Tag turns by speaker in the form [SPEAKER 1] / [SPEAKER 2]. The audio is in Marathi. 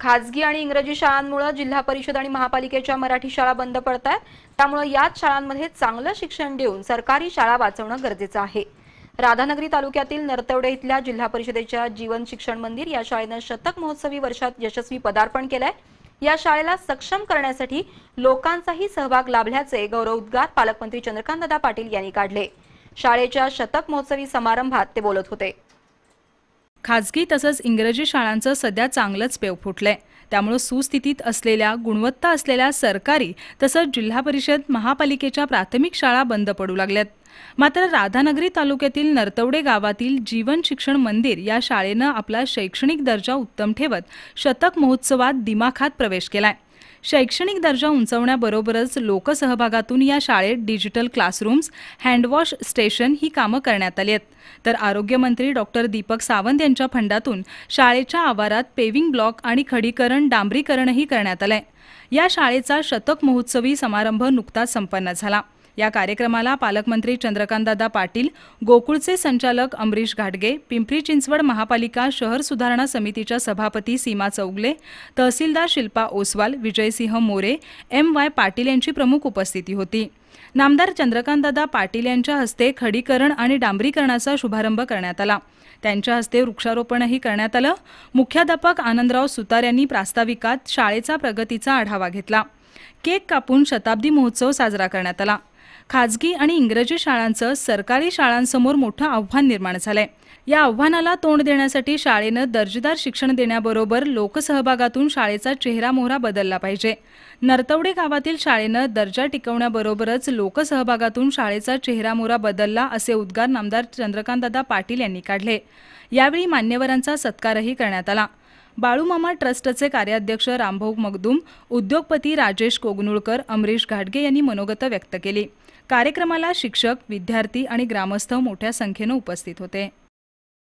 [SPEAKER 1] खाजगी आणि इंग्रजी शाळांमुळे जिल्हा परिषद आणि महापालिकेच्या मराठी शाळा बंद पडत आहेत त्यामुळे याच शाळांमध्ये चांगलं शिक्षण देऊन सरकारी शाळा वाचवणं गरजेचं आहे राधानगरी तालुक्यातील नरतवडे इथल्या जिल्हा परिषदेच्या जीवन शिक्षण मंदिर या शाळेनं शतक महोत्सवी वर्षात यशस्वी पदार्पण केलंय या शाळेला सक्षम करण्यासाठी लोकांचाही सहभाग लाभल्याचे गौरव उद्गार पालकमंत्री चंद्रकांतदा पाटील यांनी काढले शाळेच्या शतक महोत्सवी समारंभात ते बोलत होते
[SPEAKER 2] खाजगी तसंच इंग्रजी शाळांचं सध्या चांगलंच पेव फुटलंय त्यामुळे सुस्थितीत असलेल्या गुणवत्ता असलेल्या सरकारी तसंच जिल्हा परिषद महापालिकेच्या प्राथमिक शाळा बंद पडू लागल्यात मात्र राधानगरी तालुक्यातील नरतवडे गावातील जीवन शिक्षण मंदिर या शाळेनं आपला शैक्षणिक दर्जा उत्तम ठेवत शतक महोत्सवात दिमाखात प्रवेश केलाय शैक्षणिक दर्जा उंचवण्याबरोबरच लोकसहभागातून या शाळेत डिजिटल क्लासरूम्स हँडवॉश स्टेशन ही कामं करण्यात आली आहेत तर आरोग्यमंत्री डॉक्टर दीपक सावंत यांच्या फंडातून शाळेच्या आवारात पेविंग ब्लॉक आणि खडीकरण डांबरीकरणही करण्यात आलंय या शाळेचा शतक महोत्सवी समारंभ नुकताच संपन्न झाला या कार्यक्रमाला पालकमंत्री चंद्रकांतदादा पाटील गोकुळचे संचालक अमरीश घाटगे पिंपरी चिंचवड महापालिका शहर सुधारणा समितीच्या सभापती सीमा चौगले तहसीलदार शिल्पा ओसवाल विजयसिंह मोरे एम वाय पाटील यांची प्रमुख उपस्थिती होती नामदार चंद्रकांतदादा पाटील यांच्या हस्ते खडीकरण आणि डांबरीकरणाचा शुभारंभ करण्यात आला त्यांच्या हस्ते वृक्षारोपणही करण्यात आलं मुख्याध्यापक आनंदराव सुतार यांनी प्रास्ताविकात शाळेचा प्रगतीचा आढावा घेतला केक कापून शताब्दी महोत्सव साजरा करण्यात आला खाजगी आणि इंग्रजी शाळांचं सरकारी शाळांसमोर मोठं आव्हान निर्माण झालंय या आव्हानाला तोंड देण्यासाठी शाळेनं दर्जेदार शिक्षण देण्याबरोबर लोकसहभागातून शाळेचा चेहरा मोहरा बदलला पाहिजे नरतवडे गावातील शाळेनं दर्जा टिकवण्याबरोबरच लोकसहभागातून शाळेचा चेहरा मोहरा बदलला असे उद्गार नामदार चंद्रकांतदा पाटील यांनी काढले यावेळी मान्यवरांचा सत्कारही करण्यात आला बाळूमामा ट्रस्टचे कार्याध्यक्ष रामभाऊ मगदूम उद्योगपती राजेश कोगनुळकर अमरीश घाटगे यांनी मनोगत व्यक्त केली कार्यक्रमाला शिक्षक विद्यार्थी आणि ग्रामस्थ मोठ्या संख्येनं उपस्थित होते